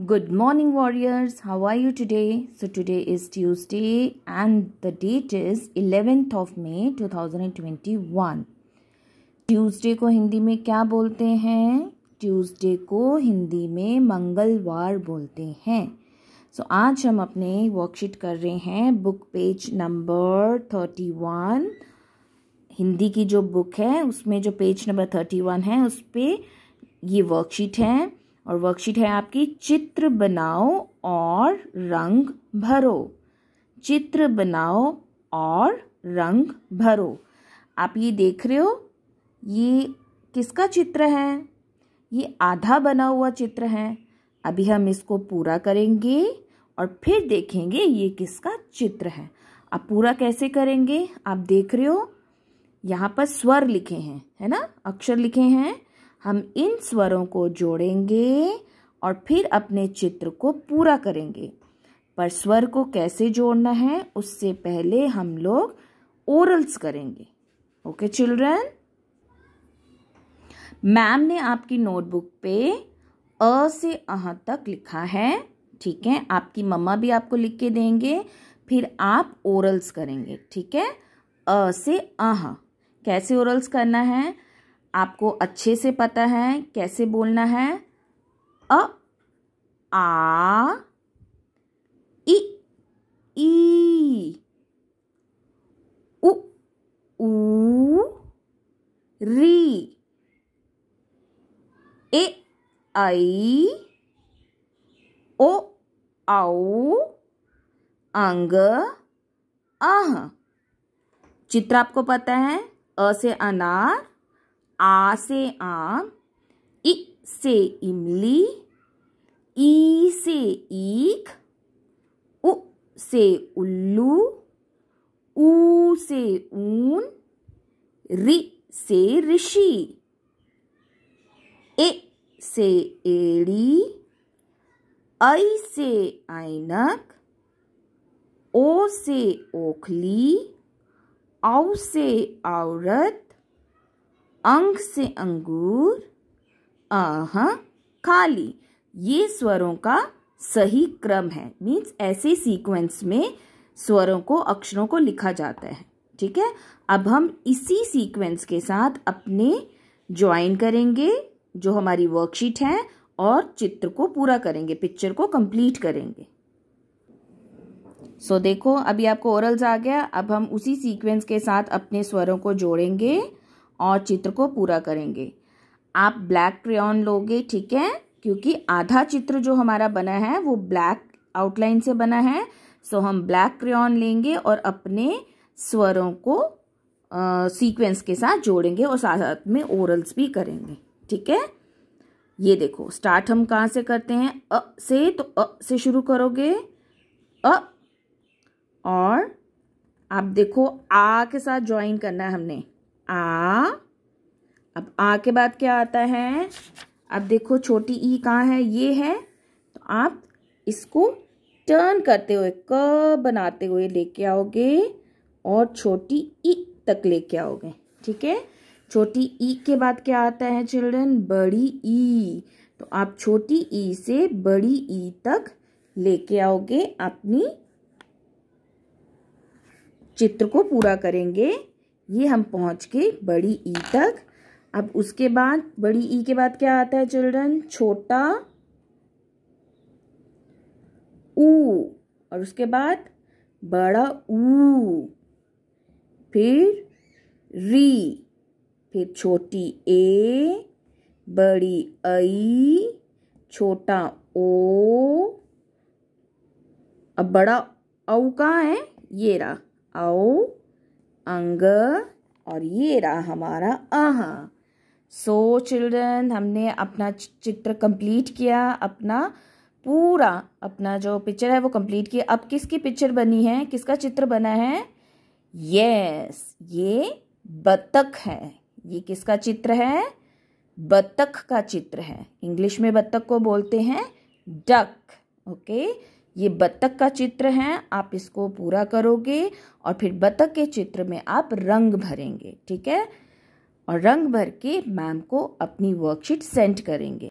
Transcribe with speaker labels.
Speaker 1: Good Good morning, warriors. How are you today? So, today is Tuesday and the date is 11th of May 2021. Tuesday को हिंदी में क्या बोलते हैं Tuesday को हिंदी में मंगलवार बोलते हैं सो so, आज हम अपने वर्कशीट कर रहे हैं book page number thirty one Hindi की जो बुक है उसमें जो पेज नंबर थर्टी वन है उस पर ये वर्कशीट है और वर्कशीट है आपकी चित्र बनाओ और रंग भरो चित्र बनाओ और रंग भरो आप ये देख रहे हो ये किसका चित्र है ये आधा बना हुआ चित्र है अभी हम इसको पूरा करेंगे और फिर देखेंगे ये किसका चित्र है आप पूरा कैसे करेंगे आप देख रहे हो यहाँ पर स्वर लिखे हैं है ना अक्षर लिखे हैं हम इन स्वरों को जोड़ेंगे और फिर अपने चित्र को पूरा करेंगे पर स्वर को कैसे जोड़ना है उससे पहले हम लोग ओरल्स करेंगे ओके चिल्ड्रन मैम ने आपकी नोटबुक पे अ से अह तक लिखा है ठीक है आपकी मम्मा भी आपको लिख के देंगे फिर आप ओरल्स करेंगे ठीक है अ से अह कैसे ओरल्स करना है आपको अच्छे से पता है कैसे बोलना है अ आ इ ई उ उ री ए आई ओ औ अंग अह चित्र आपको पता है अ से अनार आ से आम इ से इमली ई से ईख उ से उल्लू ऊ से ऊन रि से ऋषि ए से एड़ी ऐ से ऐनक ओ से ओखली औ से औरत अंग से अंगूर आह खाली ये स्वरों का सही क्रम है मीन्स ऐसे सीक्वेंस में स्वरों को अक्षरों को लिखा जाता है ठीक है अब हम इसी सीक्वेंस के साथ अपने ज्वाइन करेंगे जो हमारी वर्कशीट है और चित्र को पूरा करेंगे पिक्चर को कंप्लीट करेंगे सो so, देखो अभी आपको ओरल्स आ गया अब हम उसी सीक्वेंस के साथ अपने स्वरों को जोड़ेंगे और चित्र को पूरा करेंगे आप ब्लैक क्रेन लोगे ठीक है क्योंकि आधा चित्र जो हमारा बना है वो ब्लैक आउटलाइन से बना है सो हम ब्लैक क्रेन लेंगे और अपने स्वरों को सीक्वेंस के साथ जोड़ेंगे और साथ साथ में ओरल्स भी करेंगे ठीक है ये देखो स्टार्ट हम कहाँ से करते हैं अ से तो अ से शुरू करोगे अ और आप देखो आ के साथ ज्वाइन करना है हमने आ अब आ के बाद क्या आता है अब देखो छोटी ई कहाँ है ये है तो आप इसको टर्न करते हुए क बनाते हुए लेके आओगे और छोटी ई तक लेके आओगे ठीक है छोटी ई के बाद क्या आता है चिल्ड्रन बड़ी ई तो आप छोटी ई से बड़ी ई तक लेके आओगे अपनी चित्र को पूरा करेंगे ये हम पहुंच के बड़ी ई तक अब उसके बाद बड़ी ई के बाद क्या आता है चिल्ड्रन छोटा ऊ और उसके बाद बड़ा ऊ फिर री फिर छोटी ए बड़ी आई छोटा ओ अब बड़ा औ कहाँ है ये रहा औ अंग और ये रहा हमारा अहा सो चिल्ड्रन हमने अपना चित्र कंप्लीट किया अपना पूरा अपना जो पिक्चर है वो कंप्लीट किया अब किसकी पिक्चर बनी है किसका चित्र बना है यस yes, ये बत्तख है ये किसका चित्र है बतख का चित्र है इंग्लिश में बत्तख को बोलते हैं डक ओके okay? ये बत्तख का चित्र है आप इसको पूरा करोगे और फिर बत्तख के चित्र में आप रंग भरेंगे ठीक है और रंग भर के मैम को अपनी वर्कशीट सेंड करेंगे